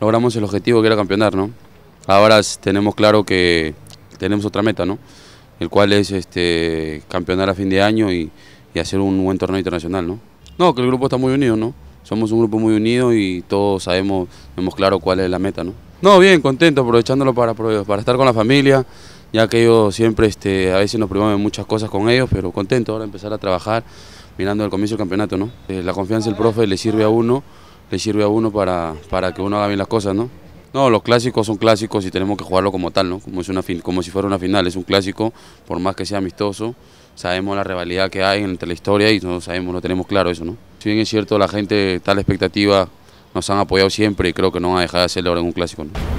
logramos el objetivo que era campeonar, ¿no? Ahora tenemos claro que tenemos otra meta, ¿no? El cual es este, campeonar a fin de año y, hacer un buen torneo internacional, ¿no? No, que el grupo está muy unido, ¿no? Somos un grupo muy unido y todos sabemos, tenemos claro cuál es la meta, ¿no? No, bien, contento, aprovechándolo para, para estar con la familia, ya que ellos siempre, este, a veces nos privamos de muchas cosas con ellos, pero contento ahora empezar a trabajar mirando el comienzo del campeonato, ¿no? Eh, la confianza del profe le sirve a uno le sirve a uno para, para que uno haga bien las cosas, ¿no? No, los clásicos son clásicos y tenemos que jugarlo como tal, ¿no? Como, es una fin, como si fuera una final, es un clásico, por más que sea amistoso, sabemos la rivalidad que hay entre la historia y no sabemos, no tenemos claro eso, ¿no? Si bien es cierto, la gente, tal expectativa, nos han apoyado siempre y creo que no van a dejar de hacerlo ahora en un clásico, ¿no?